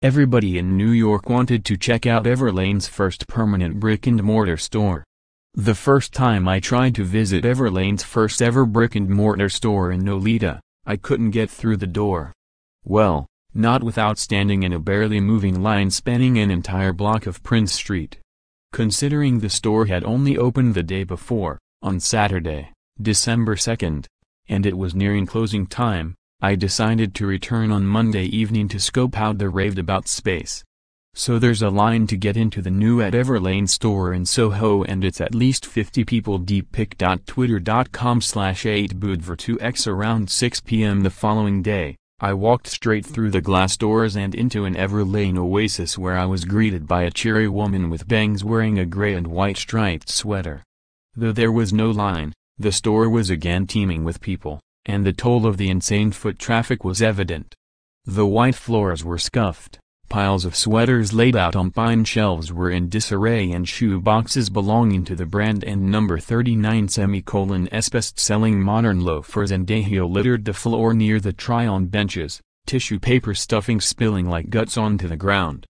Everybody in New York wanted to check out Everlane's first permanent brick-and-mortar store. The first time I tried to visit Everlane's first ever brick-and-mortar store in Nolita, I couldn't get through the door. Well, not without standing in a barely moving line spanning an entire block of Prince Street. Considering the store had only opened the day before, on Saturday, December 2nd, and it was nearing closing time, I decided to return on Monday evening to scope out the raved about space. So there's a line to get into the new at Everlane store in Soho and it's at least 50 people deep pic.twitter.com slash 8bood for 2x around 6 p.m. the following day. I walked straight through the glass doors and into an Everlane oasis where I was greeted by a cheery woman with bangs wearing a gray and white striped sweater. Though there was no line, the store was again teeming with people and the toll of the insane foot traffic was evident. The white floors were scuffed, piles of sweaters laid out on pine shelves were in disarray and shoe boxes belonging to the brand and number 39 semicolon S best-selling modern loafers and dahio littered the floor near the try-on benches, tissue paper stuffing spilling like guts onto the ground.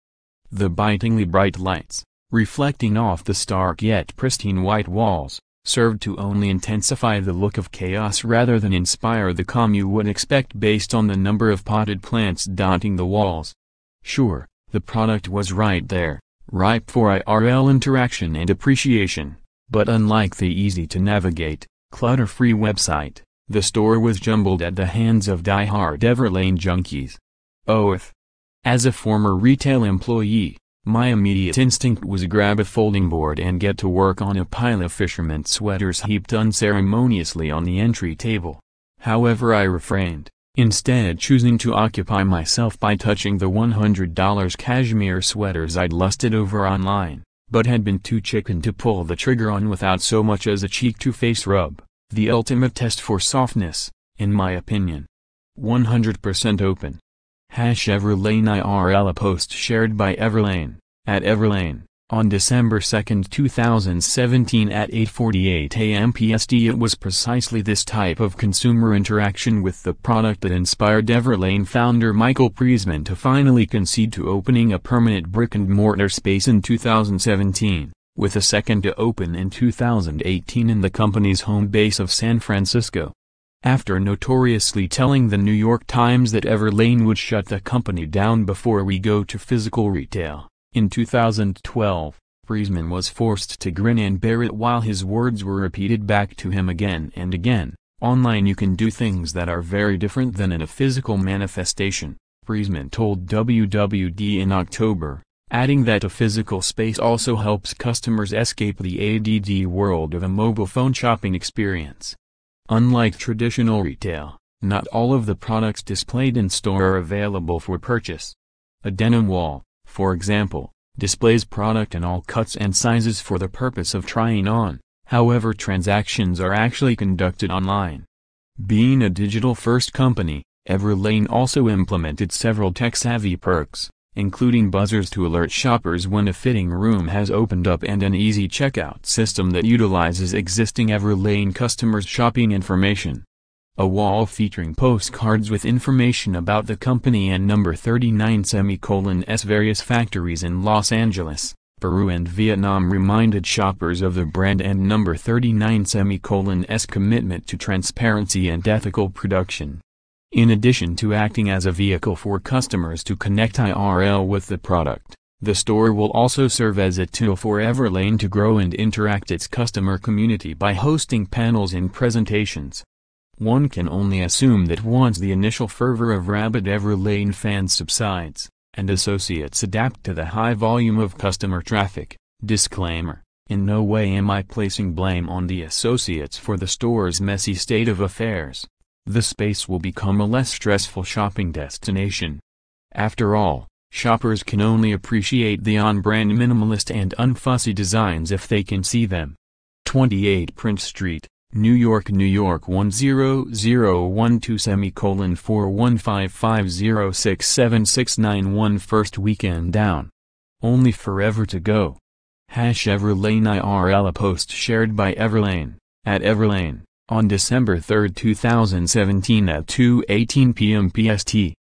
The bitingly bright lights, reflecting off the stark yet pristine white walls, served to only intensify the look of chaos rather than inspire the calm you would expect based on the number of potted plants dotting the walls. Sure, the product was right there, ripe for IRL interaction and appreciation, but unlike the easy-to-navigate, clutter-free website, the store was jumbled at the hands of die-hard Everlane junkies. Oath. As a former retail employee, my immediate instinct was grab a folding board and get to work on a pile of fishermen sweaters heaped unceremoniously on the entry table. However I refrained, instead choosing to occupy myself by touching the $100 cashmere sweaters I'd lusted over online, but had been too chicken to pull the trigger on without so much as a cheek-to-face rub, the ultimate test for softness, in my opinion. 100% open. Hash Everlane IRL a post shared by Everlane at Everlane. On December 2, 2017 at 8.48 am PST it was precisely this type of consumer interaction with the product that inspired Everlane founder Michael Priesman to finally concede to opening a permanent brick-and-mortar space in 2017, with a second to open in 2018 in the company's home base of San Francisco. After notoriously telling the New York Times that Everlane would shut the company down before we go to physical retail. In 2012, Friesman was forced to grin and bear it while his words were repeated back to him again and again. Online you can do things that are very different than in a physical manifestation, Friesman told WWD in October, adding that a physical space also helps customers escape the ADD world of a mobile phone shopping experience. Unlike traditional retail, not all of the products displayed in store are available for purchase. A denim wall, for example, displays product in all cuts and sizes for the purpose of trying on, however transactions are actually conducted online. Being a digital-first company, Everlane also implemented several tech-savvy perks, including buzzers to alert shoppers when a fitting room has opened up and an easy checkout system that utilizes existing Everlane customers' shopping information a wall featuring postcards with information about the company and number 39 S various factories in Los Angeles, Peru and Vietnam reminded shoppers of the brand and number 39 S commitment to transparency and ethical production. In addition to acting as a vehicle for customers to connect IRL with the product, the store will also serve as a tool for Everlane to grow and interact its customer community by hosting panels and presentations one can only assume that once the initial fervor of rabid Everlane fans subsides, and associates adapt to the high volume of customer traffic. Disclaimer. In no way am I placing blame on the associates for the store's messy state of affairs. The space will become a less stressful shopping destination. After all, shoppers can only appreciate the on-brand minimalist and unfussy designs if they can see them. 28 Prince Street New York, New York 10012 semicolon 415506769 first weekend down. Only forever to go. Hash Everlane IRL a post shared by Everlane, at Everlane, on December 3, 2017 at 2.18 p.m. PST.